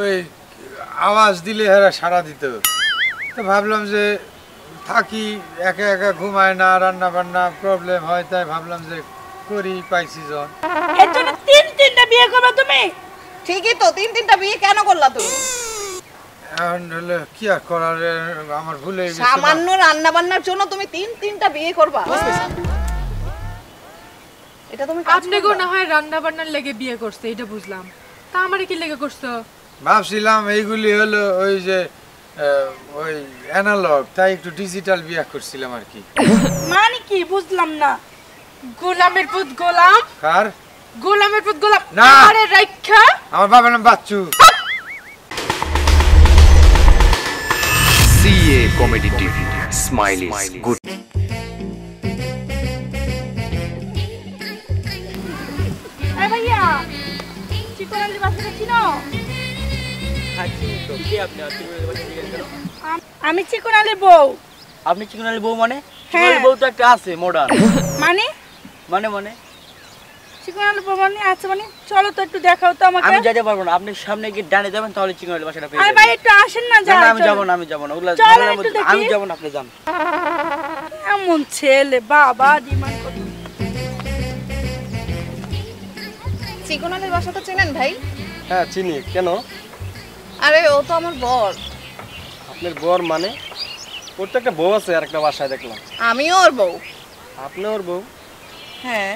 ওই আওয়াজ দিলে হেরা সাড়া দিত তো ভাবলাম যে থাকি একা একা ঘুমায় না রান্না বান্না প্রবলেম হয় তাই ভাবলাম যে করি পাইছি জন তিন তিনটা বিয়ে করবে তুমি ঠিকই তো তিন তিনটা বিয়ে কেন করলা তুমি এখন হলে কি আর করার আমার ভুলে সামান্য রান্না বান্নার জন্য তুমি তিন তিনটা বিয়ে করবা এটা তুমি আপনি গো না হয় রান্না বান্নার লেগে বিয়ে করছে এটা বুঝলাম তা আমারে কি লেগে করছো ভাবছিলাম এইগুলি হলো ওই যে ওই অ্যানালগ তাই একটু ডিজিটাল বিয়া করছিলাম আর কি মানে কি বুঝলাম না গোলামের পুত গোলাম কার গোলামের পুত গোলাম না আরে রাইখা আমার বাবার নাম Bacchu CA comedy TV smile is good ভাইয়া চিকোরালি বাসা বাসটা না আমি বউ আপনি বউ মানে হ্যাঁ। বউ তো একটা আছে মডার্ন মানে মানে মানে, মানে, মানে? সামনে গিয়ে ডানে যাবেন তাহলে বাসাটা আসেন না আমি না আমি না আপনি যান এমন ছেলে বাবা চিকন বাসা তো চেনেন ভাই হ্যাঁ চিনি কেন আরে ও তো আমার বর আপনার বর মানে প্রত্যেকটা বউ আছে আর একটা বাসায় দেখলাম আমিও ওর বউ আপনি ওর বউ হ্যাঁ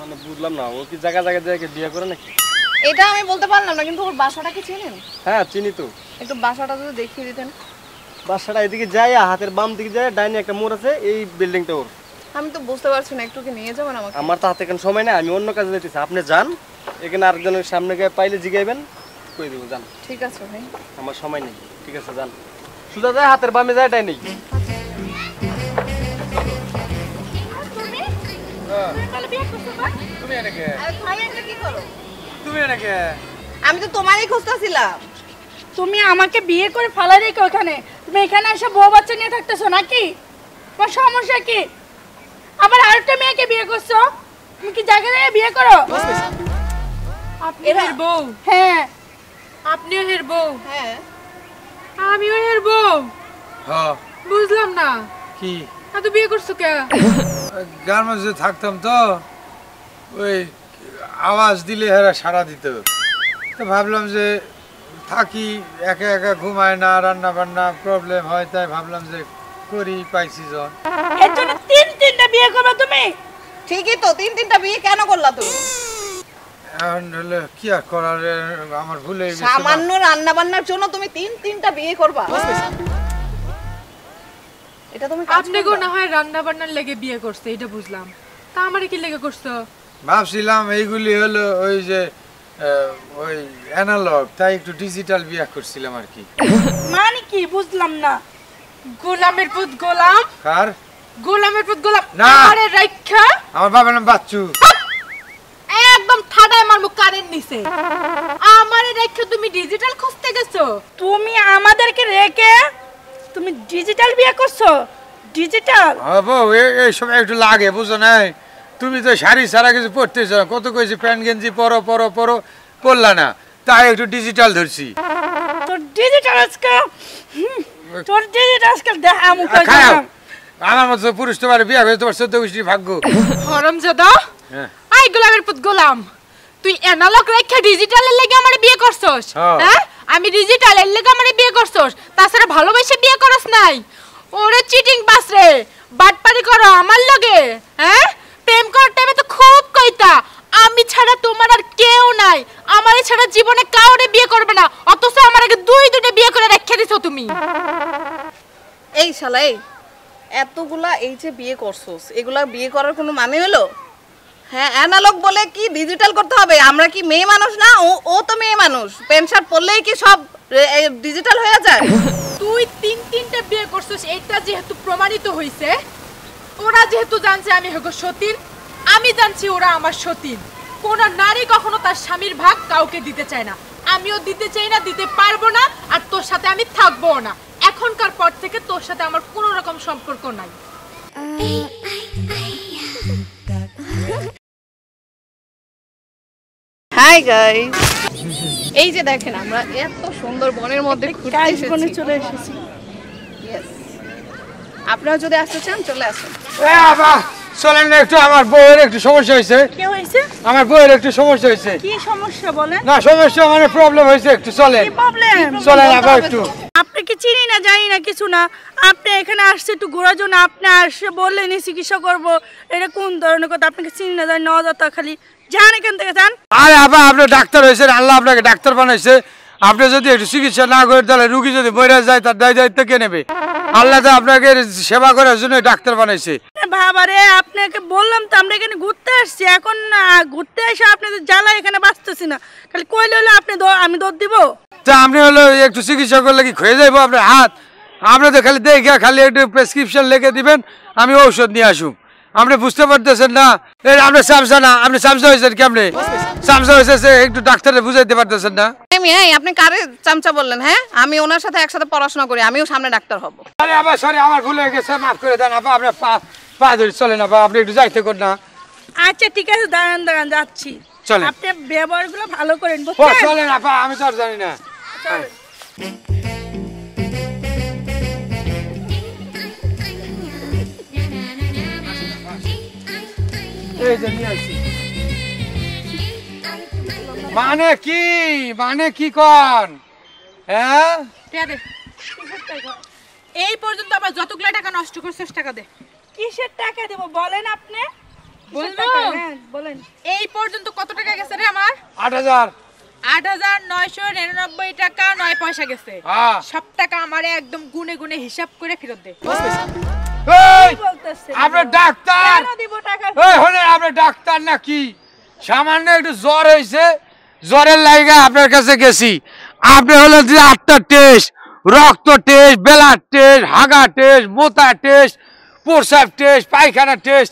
মানে বুঝলাম না ও কি জায়গা জায়গা জায়গায় বিয়ে করে নাকি এটা আমি বলতে পারলাম না কিন্তু ওর বাসাটা কি চেনেন হ্যাঁ চিনি তো একটু বাসাটা যদি দেখিয়ে দিতেন বাসাটা এদিকে যায় হাতের বাম দিকে যায় ডাইনে একটা মোড় আছে এই বিল্ডিংটা ওর আমি তো বুঝতে পারছি না একটু কি নিয়ে যাবেন আমাকে আমার তো হাতে এখন সময় নাই আমি অন্য কাজে যেতেছি আপনি যান এখানে আরেকজনের সামনে গিয়ে পাইলে জিগাইবেন কই দিব জান ঠিক আছে ভাই আমার সময় নেই ঠিক আছে জান সুজা যায় হাতের বামে যায় এটাই নেই আপনি হ্যাঁ। তুমি আমাকে বিয়ে করে ওখানে তুমি এখানে বউ বাচ্চা নিয়ে থাকতেছো নাকি তোমার সমস্যা কি আরেকটা মেয়েকে বিয়ে করছো তুমি কি বিয়ে করো বউ হ্যাঁ আপনিও হের বউ হ্যাঁ আমিও হের বউ হ্যাঁ বুঝলাম না কি তো বিয়ে করছো কে গ্রামের যে থাকতাম তো ওই আওয়াজ দিলে হেরা সারা দিত তো ভাবলাম যে থাকি একা একা ঘুমায় না রান্না বান্না প্রবলেম হয় তাই ভাবলাম যে করি পাইছি জন এর জন্য তিন তিনটা বিয়ে করবে তুমি ঠিকই তো তিন তিনটা বিয়ে কেন করলা তুমি হ্যাঁ। হ্যাঁ। ভাবছিলাম এইগুলি হলো ওই যে ওই অ্যানালগ তাই একটু ডিজিটাল বিয়ে করছিলাম আর কি মানে কি বুঝলাম না গোলামের পুত গোলাম গোলামের পুত গোলাম না রাইখা আমার বাবার নাম বাচ্চু একদম ঠাডায় মুখ কারেন্ট নিছে আমারে রেখে তুমি ডিজিটাল খুঁজতে গেছো তুমি আমাদেরকে রেখে তুমি ডিজিটাল বিয়ে করছো ডিজিটাল বউ এই সব একটু লাগে বুঝো নাই তুমি তো শাড়ি সারা কিছু পড়তেছ কত কইছি প্যান্ট গেঞ্জি পরো পরো পরো পরলা না তাই একটু ডিজিটাল ধরছি তোর ডিজিটাল আজকে তোর ডিজিটাল আজকে দেখা মুখ আমার মতো পুরুষ তোমার বিয়ে হয়ে তোমার সদ্য ভাগ্য হরম দাদা হ্যাঁ এই গোলামের পুত গোলাম তুই অ্যানালগ রেখা ডিজিটালের লেগে আমারে বিয়ে করছস হ্যাঁ, হ্যাঁ? আমি ডিজিটালের লেগে আমারে বিয়ে করছস তাছাড়া ভালোবেসে বিয়ে করস নাই ওরে চিটিং বাস রে বাটপারি করো আমার লগে হ্যাঁ প্রেম করার টাইমে তো খুব কইতা আমি ছাড়া তোমার আর কেউ নাই আমারে ছাড়া জীবনে কাউরে বিয়ে করবে না অথচ আমার আগে দুই দুটো বিয়ে করে রেখে দিছো তুমি এই শালা এই এতগুলা এই যে বিয়ে করছস এগুলা বিয়ে করার কোনো মানে হলো হ্যাঁ অ্যানালগ বলে কি ডিজিটাল করতে হবে আমরা কি মেয়ে মানুষ না ও ও তো মেয়ে মানুষ প্যান্ট শার্ট পরলেই কি সব ডিজিটাল হয়ে যায় তুই তিন তিনটা বিয়ে করছিস এটা যেহেতু প্রমাণিত হইছে ওরা যেহেতু জানছে আমি হগো সতীন আমি জানছি ওরা আমার সতীন কোন নারী কখনো তার স্বামীর ভাগ কাউকে দিতে চায় না আমিও দিতে চাই না দিতে পারবো না আর তোর সাথে আমি থাকবো না এখনকার পর থেকে তোর সাথে আমার কোনো রকম সম্পর্ক নাই হাই এই যে দেখেন আমরা এত সুন্দর বনের মধ্যে ঘুরতে চলে এসেছি আপনারা যদি আসতে চান চলে আসুন চলেন একটু আমার বউয়ের একটু সমস্যা হয়েছে আমার বউয়ের একটু সমস্যা হয়েছে কি সমস্যা বলেন না সমস্যা মানে প্রবলেম হয়েছে একটু চলেন চলেন আবার একটু আপনাকে চিনি না জানি না কিছু না আপনি এখানে আসছে একটু ঘোরার জন্য আপনি আসে বললেন চিকিৎসা করবো এটা কোন ধরনের কথা আপনাকে চিনি না জানি নজাতা খালি যান এখান থেকে যান আরে আপা আপনি ডাক্তার হয়েছেন আল্লাহ আপনাকে ডাক্তার বানাইছে আপনি যদি একটু চিকিৎসা না করে তাহলে রুগী যদি বৈরাজ যায় তার দায় দায়িত্ব কে নেবে আল্লাহ তো আপনাকে সেবা করার জন্য ডাক্তার বানাইছে বাবারে আপনাকে বললাম তো আমরা এখানে ঘুরতে আসছি এখন ঘুরতে এসে আপনি তো জ্বালা এখানে বাঁচতেছি না খালি কইলে হলো আপনি আমি দৌড় দিব তা আপনি হলো একটু চিকিৎসা করলে কি হয়ে যাবো আপনার হাত আপনি তো খালি দেখে খালি একটু প্রেসক্রিপশন লিখে দিবেন আমি ঔষধ নিয়ে আসুক আপনি বুঝতে পারতেছেন না আপনি সামসা না আপনি সামসা হয়েছেন কেমনি সামসা হয়েছে একটু ডাক্তারে বুঝাইতে পারতেছেন না আমি হ্যাঁ আপনি কারে চামচা বললেন হ্যাঁ আমি ওনার সাথে একসাথে পড়াশোনা করি আমিও সামনে ডাক্তার হব আরে আবার সরি আমার ভুল হয়ে গেছে মাফ করে দেন আপা আপনার পা পা ধরে চলেন আপা আপনি একটু যাইতে কর না আচ্ছা ঠিক আছে দাঁড়ান দাঁড়ান যাচ্ছি চলেন আপনি ব্যবহারগুলো ভালো করেন চলে না আপা আমি তো জানি না এই যে নিয়ে আসি মানে কি মানে কি কন হ্যাঁ? এই পর্যন্ত আমার যতগুলো টাকা নষ্ট করছে টাকা দে কিসের টাকা দেব বলেন আপনি হ্যাঁ, বলেন এই পর্যন্ত কত টাকা গেছে রে আমার আট হাজার আট হাজার নয়শো নিরানব্বই টাকা নয় পয়সা গেছে হ্যাঁ। সব টাকা আমার একদম গুনে গুনে হিসাব করে ফেরত দে আপনি ডাক্তার আপনি ডাক্তার নাকি সামান্য একটু জ্বর হয়েছে জ্বরের লাইগা আপনার কাছে গেছি আপনি হলেন যে আটটা টেস্ট রক্ত টেস্ট বেলার টেস্ট হাগা টেস্ট মোতা টেস্ট প্রসাব টেস্ট পায়খানা টেস্ট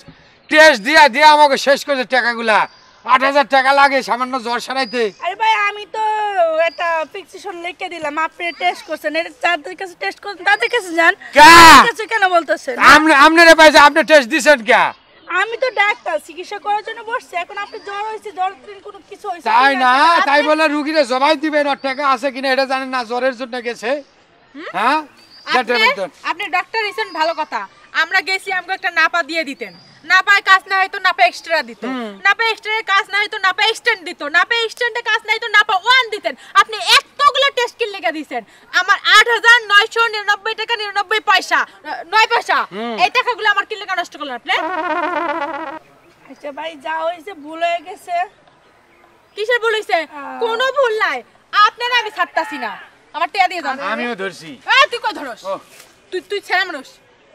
টেস্ট দিয়া দিয়ে আমাকে শেষ করেছে টাকাগুলা আট হাজার টাকা লাগে সামান্য জ্বর সারাইতে আরে ভাই আমি তো এটা ফিক্সেশন লিখে দিলাম আপনি টেস্ট করছেন এর যাদের কাছে টেস্ট করছেন তাদের কাছে যান কেন বলতেছেন আপনি আপনারা পাইছে আপনি টেস্ট দিছেন কে আমি তো ডাক্তার চিকিৎসা করার জন্য বসছি এখন আপনি জ্বর হয়েছে জ্বর কোনো কিছু হয়েছে তাই না তাই বলে রোগীরে জবাই দিবে না টাকা আছে কিনা এটা জানেন না জ্বরের জন্য গেছে হ্যাঁ আপনি ডাক্তার হয়েছেন ভালো কথা আমরা গেছি আমাকে একটা নাপা দিয়ে দিতেন নাপায় কাজ না হয়তো নাপা এক্সট্রা দিত নাপা এক্সট্রা কাজ না হয়তো নাপা এক্সটেন্ড দিত নাপা এক্সটেন্ডে কাজ না হয়তো নাপা ওয়ান দিতেন আপনি এতগুলো টেস্ট কিল লেগে দিয়েছেন আমার আট হাজার নয়শো নিরানব্বই টাকা নিরানব্বই পয়সা নয় পয়সা এই টাকাগুলো আমার কিনলে কেন নষ্ট করলেন আপনি আচ্ছা ভাই যা হয়েছে ভুল হয়ে গেছে কিসের ভুল হয়েছে কোনো ভুল নাই আপনার আমি ছাড়তাছি না আমার টিয়া দিয়ে দাও আমিও ধরছি তুই কই ধরস তুই তুই ছেড়া মানুষ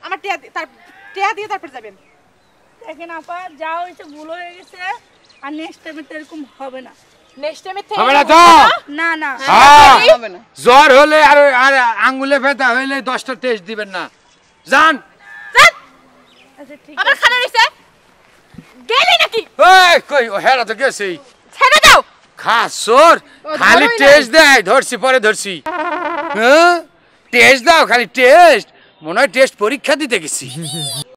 আমার টিয়া তার টিয়া দিয়ে তারপর যাবেন দেখেন আপা যা হয়েছে ভুল হয়ে গেছে আর নেক্সট টাইম তো এরকম হবে না হ্যাঁ? হ্যাঁ, হ্যাঁ। জ্বর হলে আর আঙ্গুলে হইলে দশটা টেস্ট দিবেন না আচ্ছা, দেয় ধরছি পরে ধরছি টেস্ট দাও খালি টেস্ট মনে হয় টেস্ট পরীক্ষা দিতে গেছি